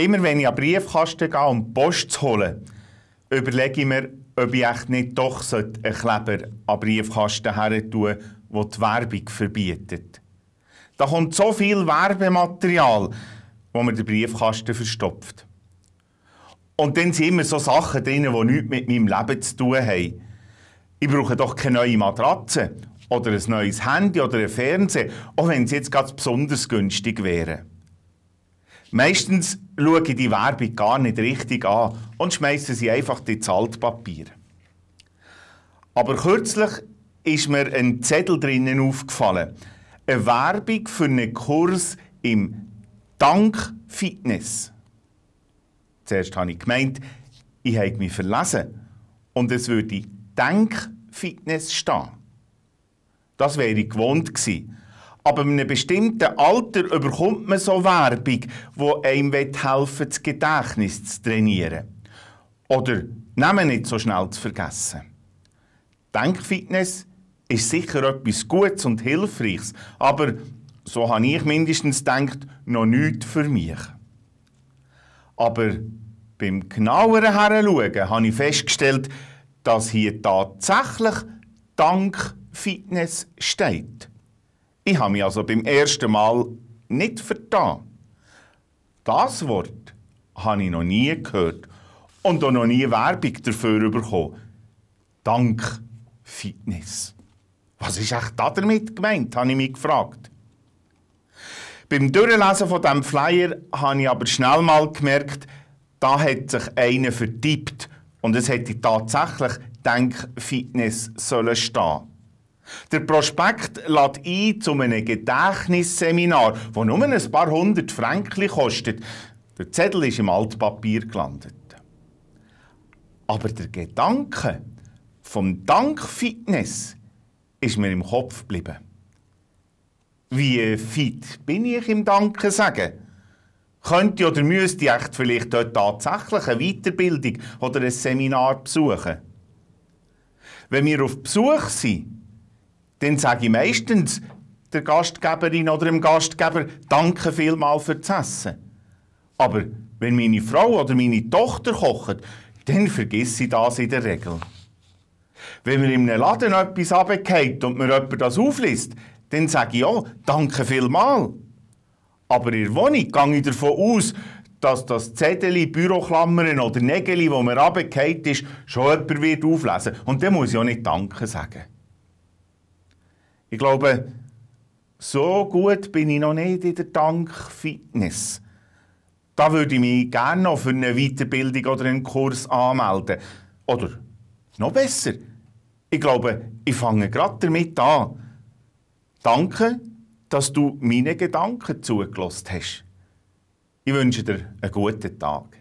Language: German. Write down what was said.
Immer wenn ich an Briefkasten gehe, um Post zu holen, überlege ich mir, ob ich echt nicht doch einen Kleber an Briefkasten her tun der die Werbung verbietet. Da kommt so viel Werbematerial, wo mir den Briefkasten verstopft. Und dann sind immer so Sachen drin, die nichts mit meinem Leben zu tun haben. Ich brauche doch keine neue Matratze oder ein neues Handy oder ein Fernseher, auch wenn es jetzt ganz besonders günstig wäre. Meistens schaue ich die Werbung gar nicht richtig an und schmeiße sie einfach ins Altpapier. Aber kürzlich ist mir ein Zettel drinnen aufgefallen. Eine Werbung für einen Kurs im Dank Fitness. Zuerst habe ich gemeint, ich habe mich verlesen und es würde Denk Fitness stehen. Das wäre ich gewohnt gewesen. Aber in einem bestimmten Alter überkommt man so Werbung, wo einem helfen das Gedächtnis zu trainieren. Oder Namen nicht so schnell zu vergessen. Denkfitness ist sicher etwas Gutes und Hilfreiches, aber so habe ich mindestens gedacht, noch nichts für mich. Aber beim genaueren Heranschauen habe ich festgestellt, dass hier tatsächlich Dankfitness steht. Ich habe mich also beim ersten Mal nicht vertan. Das Wort habe ich noch nie gehört und auch noch nie Werbung dafür bekommen. Dank Fitness. Was ist echt damit gemeint, habe ich mich gefragt. Beim Durchlesen von diesem Flyer habe ich aber schnell mal gemerkt, da hat sich einer vertippt und es hätte tatsächlich Dank Fitness sollen stehen. Der Prospekt lädt ein zu einem Gedächtnisseminar, das nur ein paar hundert Franken kostet. Der Zettel ist im Altpapier gelandet. Aber der Gedanke vom Dankfitness ist mir im Kopf geblieben. Wie fit bin ich im Danken sagen? Könnte oder müsste ich vielleicht dort tatsächlich eine Weiterbildung oder ein Seminar besuchen? Wenn wir auf Besuch sind, dann sage ich meistens der Gastgeberin oder dem Gastgeber, danke vielmals für das Essen. Aber wenn meine Frau oder meine Tochter kocht, dann vergisst sie das in der Regel. Wenn mir in einem Laden etwas runterfällt und mir jemand das aufliest, dann sage ich auch, oh, danke vielmals. Aber in der Wohnung gehe ich davon aus, dass das Zettel, Büroklammern oder Nägel, wo mir runtergefallen ist, schon jemand wird auflesen. Und dann muss ich auch nicht Danke sagen. Ich glaube, so gut bin ich noch nicht in der Tankfitness. Da würde ich mich gerne noch für eine Weiterbildung oder einen Kurs anmelden. Oder noch besser, ich glaube, ich fange gerade damit an. Danke, dass du meine Gedanken zugelassen hast. Ich wünsche dir einen guten Tag.